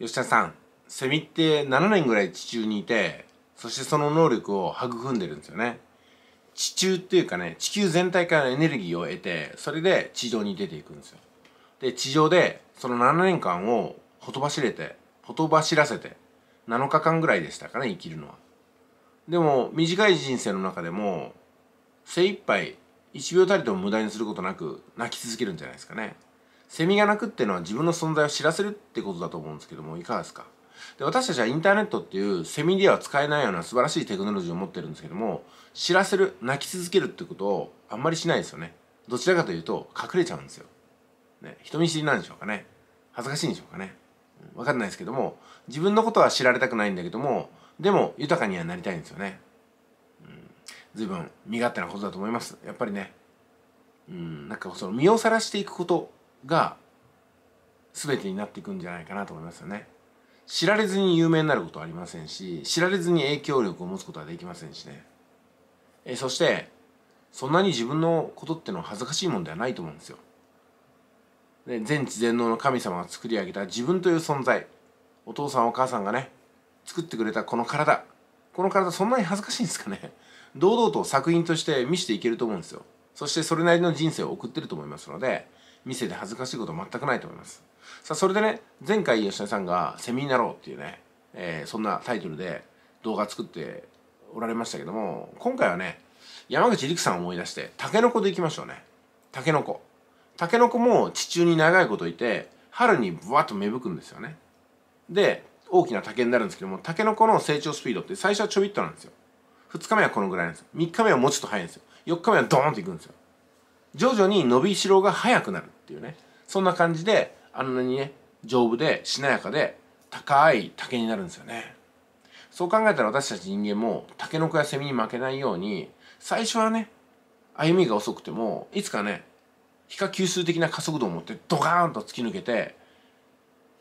吉田さんセミって7年ぐらい地中にいてそしてその能力を育んでるんですよね地中っていうかね地球全体からエネルギーを得てそれで地上に出ていくんですよで地上でその7年間をほとばしれてほとばしらせて7日間ぐらいでしたかね生きるのはでも短い人生の中でも精一杯1秒たりとも無駄にすることなく泣き続けるんじゃないですかねセミが鳴くっていうのは自分の存在を知らせるってことだと思うんですけどもいかがですかで私たちはインターネットっていうセミでは使えないような素晴らしいテクノロジーを持ってるんですけども知らせる泣き続けるってことをあんまりしないですよねどちらかというと隠れちゃうんですよ、ね、人見知りなんでしょうかね恥ずかしいんでしょうかね分かんないですけども自分のことは知られたくないんだけどもでも豊かにはなりたいんですよね、うん、随分身勝手なことだと思いますやっぱりねうんなんかその身をさらしていくことが全てになっていくんじゃないかなと思いますよね。知られずに有名になることはありませんし知られずに影響力を持つことはできませんしねえそしてそんなに自分のことってのは恥ずかしいもんではないと思うんですよで全知全能の神様が作り上げた自分という存在お父さんお母さんがね作ってくれたこの体この体そんなに恥ずかしいんですかね堂々と作品として見せていけると思うんですよそしてそれなりの人生を送ってると思いますので店で恥ずかしいこと全くないと思いますさあそれでね前回吉田さんが「セミになろう」っていうね、えー、そんなタイトルで動画作っておられましたけども今回はね山口陸さんを思い出してタケノコでいきましょうねタケノコタケノコも地中に長いこといて春にブワッと芽吹くんですよねで大きな竹になるんですけどもタケノコの成長スピードって最初はちょびっとなんですよ2日目はこのぐらいなんですよ3日目はもうちょっと早いんですよ4日目はドーンていくんですよ徐々に伸びしろが速くなるっていうねそんな感じであんなにね丈夫でしなやかで高い竹になるんですよねそう考えたら私たち人間もタケノコやセミに負けないように最初はね歩みが遅くてもいつかね非可吸収的な加速度を持ってドカーンと突き抜けて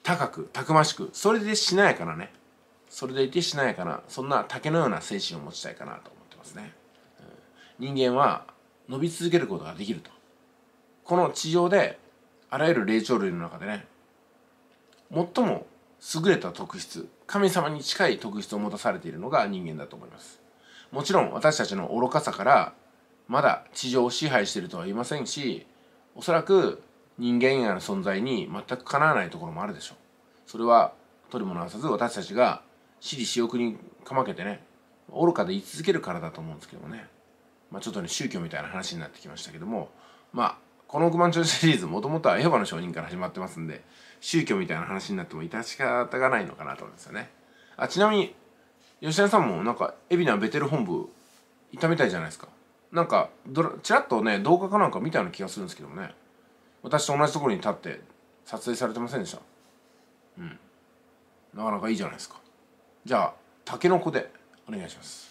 高くたくましくそれでしなやかなねそれでいてしなやかなそんな竹のような精神を持ちたいかなと思ってますね、うん、人間は伸び続けることができるとこの地上であらゆる霊長類の中でね最も優れた特質神様に近い特質を持たされているのが人間だと思いますもちろん私たちの愚かさからまだ地上を支配しているとは言いませんしおそらく人間以外の存在に全くかなわないところもあるでしょうそれは取り戻さず私たちが私利私欲にかまけてね愚かで居続けるからだと思うんですけどもねまあ、ちょっとね宗教みたいな話になってきましたけどもまあこの億万長者シリーズもともとはエホバの証人から始まってますんで宗教みたいな話になっても致し方がないのかなと思うんですよねあちなみに吉田さんもなんか海老名ベテル本部いたみたいじゃないですかなんかちらっとね動画かなんか見たような気がするんですけどもね私と同じところに立って撮影されてませんでしたうんなかなかいいじゃないですかじゃあタケノコでお願いします